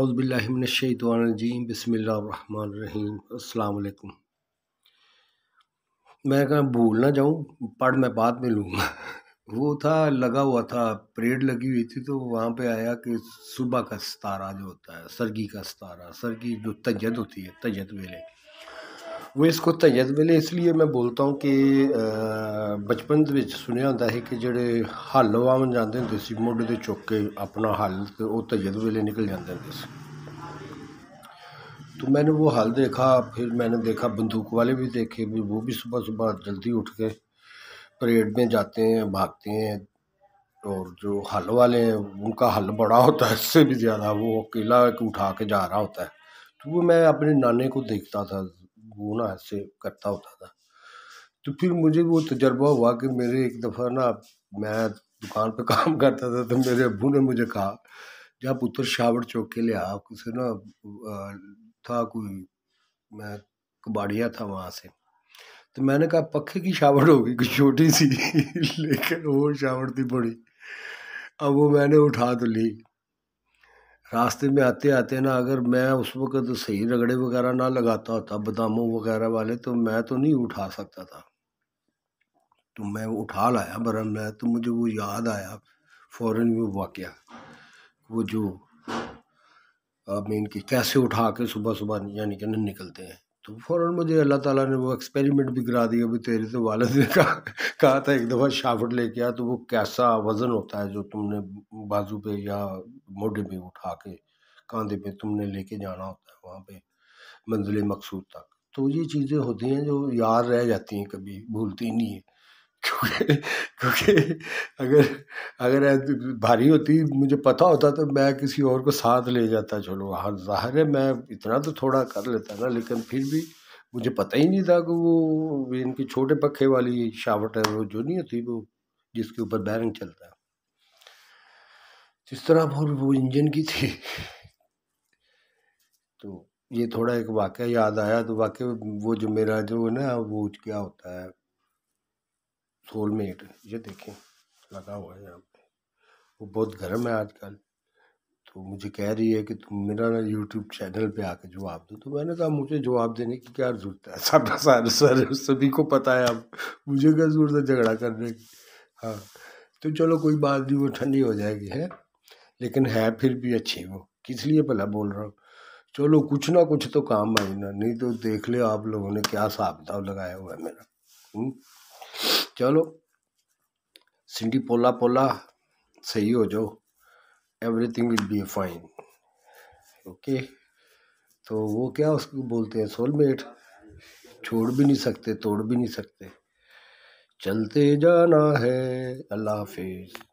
अज़बिल्लिमिनशैतवानजीम बसमीम अल्लाम मैं कहा भूल ना जाऊँ पढ़ मैं बाद में लूँगा वो था लगा हुआ था परेड लगी हुई थी तो वहाँ पे आया कि सुबह का सतारा जो होता है सरगी का सतारा सरगी जो तजद होती है तजद वेले वो इसको ਕੋਲ वेले इसलिए मैं बोलता हूँ कि बचपन सुने ਵਿੱਚ ਸੁਣਿਆ ਹੁੰਦਾ ਸੀ ਕਿ ਜਿਹੜੇ ਹਲ ਵਾਹਣ ਜਾਂਦੇ ਹੁੰਦੇ ਸੀ के अपना हल तो वह तजर्बे वेले निकल जाते होंगे तो मैंने वो हल देखा फिर मैंने देखा बंदूक वाले भी देखे भी वो भी सुबह सुबह जल्दी उठ के परेड में जाते हैं भागते हैं और जो हल वाले हैं उनका हल बड़ा होता है इससे भी ज़्यादा वो अकेला उठा के जा रहा होता है तो वो मैं अपने नाने को देखता था गुना से करता होता था तो फिर मुझे वो तजर्बा हुआ कि मेरे एक दफ़ा ना मैं दुकान पे काम करता था तो मेरे अबू ने मुझे कहा जा पुत्र शावर चौक के लिए आप किसे ना था कोई मैं कबाड़िया था वहाँ से तो मैंने कहा पखे की शावर होगी कुछ छोटी सी लेकिन वो शावर थी बड़ी अब वो मैंने उठा तो ली रास्ते में आते आते ना अगर मैं उस वक़्त सही रगड़े वगैरह ना लगाता होता बदामों वगैरह वाले तो मैं तो नहीं उठा सकता था तो मैं उठा लाया बरन मैं तो मुझे वो याद आया फ़ौर वो वाक़ वो जो आप इनकी कैसे उठा के सुबह सुबह यानी कि निकलते हैं तो फ़ौरन मुझे अल्लाह ताला ने वो एक्सपेरिमेंट भी करा दिया अभी तेरे तो वाले ने कहा कहा था एक दफ़ा शावट लेके आ तो वो कैसा वज़न होता है जो तुमने बाजू पे या मोडे पे उठा के कंधे पे तुमने लेके जाना होता है वहाँ पे मंजिल मकसूद तक तो ये चीज़ें होती हैं जो याद रह जाती हैं कभी भूलती नहीं है क्योंकि क्योंकि अगर अगर भारी होती मुझे पता होता तो मैं किसी और को साथ ले जाता चलो हाँ ज़ाहिर है मैं इतना तो थोड़ा कर लेता ना लेकिन फिर भी मुझे पता ही नहीं था कि वो इनकी छोटे पखे वाली शावट है वो जो नहीं होती वो जिसके ऊपर बैरिंग चलता है जिस तरह वो वो इंजन की थी तो ये थोड़ा एक वाक़ याद आया तो वाकई वो जो मेरा जो है ना वो क्या होता है सोलमेट ये देखें लगा हुआ है यहाँ पे वो बहुत गर्म है आजकल तो मुझे कह रही है कि तुम मेरा ना यूट्यूब चैनल पे आके जवाब दो तो मैंने कहा मुझे जवाब देने की क्या ज़रूरत है सब सारे सर सभी को पता है अब मुझे क्या ज़रूरत है झगड़ा करने की हाँ तो चलो कोई बात नहीं वो ठंडी हो जाएगी है लेकिन है फिर भी अच्छी वो किस लिए भला बोल रहा हूँ चलो कुछ ना कुछ तो काम आई ना नहीं तो देख ले आप लोगों ने क्या हिसाब किताब लगाया हुआ है मेरा हुँ? हम्म? चलो सिंडी पोला पोला सही हो जाओ everything will be fine okay तो वो क्या उसको बोलते हैं सोलमेट छोड़ भी नहीं सकते तोड़ भी नहीं सकते चलते जाना है अल्लाह हाफिज़